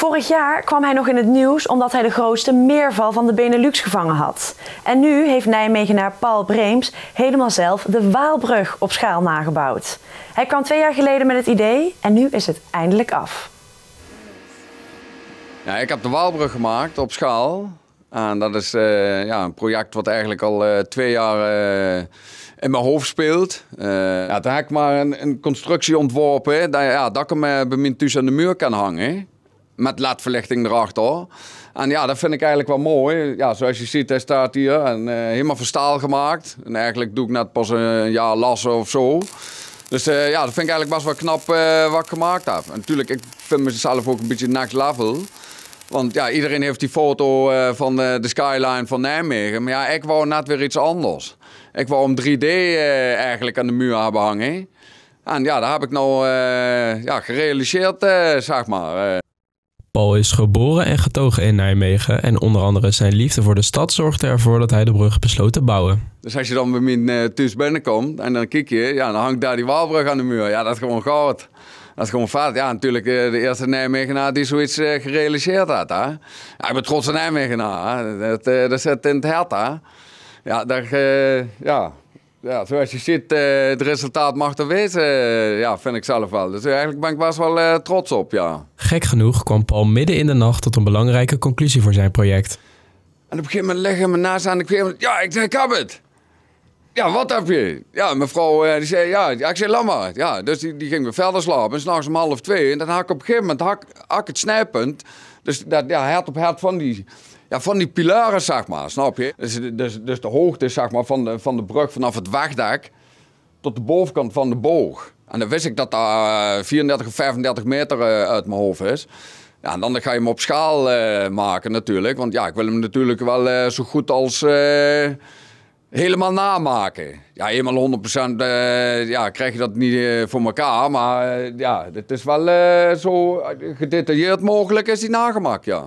Vorig jaar kwam hij nog in het nieuws omdat hij de grootste meerval van de Benelux gevangen had. En nu heeft Nijmegenaar Paul Breems helemaal zelf de Waalbrug op schaal nagebouwd. Hij kwam twee jaar geleden met het idee en nu is het eindelijk af. Ja, ik heb de Waalbrug gemaakt op schaal. En dat is eh, ja, een project wat eigenlijk al eh, twee jaar eh, in mijn hoofd speelt. ja, daar heb ik maar een, constructie ontworpen dat, ja, dat ik hem bij mijn thuis aan de muur kan hangen met ledverlichting erachter. En ja, dat vind ik eigenlijk wel mooi. Ja, zoals je ziet, hij staat hier en eh, helemaal van staal gemaakt. En eigenlijk doe ik net pas een jaar lassen of zo. Dus eh, ja, dat vind ik eigenlijk best wel knap eh, wat ik gemaakt heb. natuurlijk, ik vind mezelf ook een beetje next level. Want ja, iedereen heeft die foto van de, de, skyline van Nijmegen. Maar ja, ik wou net weer iets anders. Ik wou hem 3D eigenlijk aan de muur hebben hangen. En ja, dat heb ik nou ja, gerealiseerd, zeg maar. Paul is geboren en getogen in Nijmegen en onder andere zijn liefde voor de stad zorgde ervoor dat hij de brug besloot te bouwen. Dus als je dan bij mijn uh, eh, thuis binnenkomt en dan kijk je, ja, dan hangt daar die Waalbrug aan de muur. Ja, dat is gewoon goud. Dat is gewoon vaat, Ja, natuurlijk eh, de eerste Nijmegenaar die zoiets eh, gerealiseerd had. Hè? ik ben trots op Nijmegenaar. Hè? Dat, dat zit in het hart. Hè? Ja, daar, ja, ja, zoals je ziet, eh, het resultaat mag er wezen, ja, vind ik zelf wel. Dus eigenlijk ben ik best wel eh, trots op, ja. Gek genoeg kwam Paul midden in de nacht tot een belangrijke conclusie voor zijn project. En op een gegeven moment leggen, mijn naast aan, de kweer. ja, ik zei, ik heb het. Ja, wat heb je? Ja, mevrouw, eh, die zei, ja, ik zei, laat maar. Ja, dus die, die ging weer verder slapen, en s'nachts om half twee. En dan hak ik op een gegeven moment hak, het snijpunt, dus dat, ja, hart op hart van die ja, van die pilaren, zeg maar, snap je? Dus, dus, dus de hoogte zeg maar, van, de, van de brug vanaf het wegdek tot de bovenkant van de boog. En dan wist ik dat dat eh, 34 of 35 meter eh, uit mijn hoofd is. Ja, en dan ga je hem op schaal eh, maken natuurlijk. Want ja, ik wil hem natuurlijk wel zo goed als helemaal namaken. Ja, eenmaal 100% ja, krijg je dat niet voor elkaar. Maar ja, het is wel zo gedetailleerd mogelijk is die nagemaakt, ja.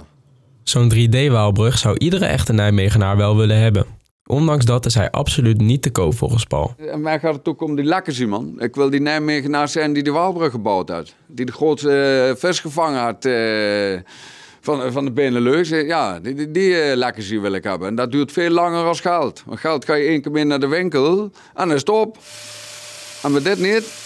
Zo'n 3D-waalbrug zou iedere echte Nijmegenaar wel willen hebben. Ondanks dat is hij absoluut niet te koop volgens Paul. En mij gaat het toch om die lekkers, man. Ik wil die Nijmegenaar zijn die de Waalbrug gebouwd had. Die de grote uh, eh, vis gevangen had eh, van, eh, van de Benelux. Ja, die, die, wil ik hebben. En dat duurt veel langer als geld. Want geld ga je één keer meer naar de winkel en dan is het op. En met dit niet.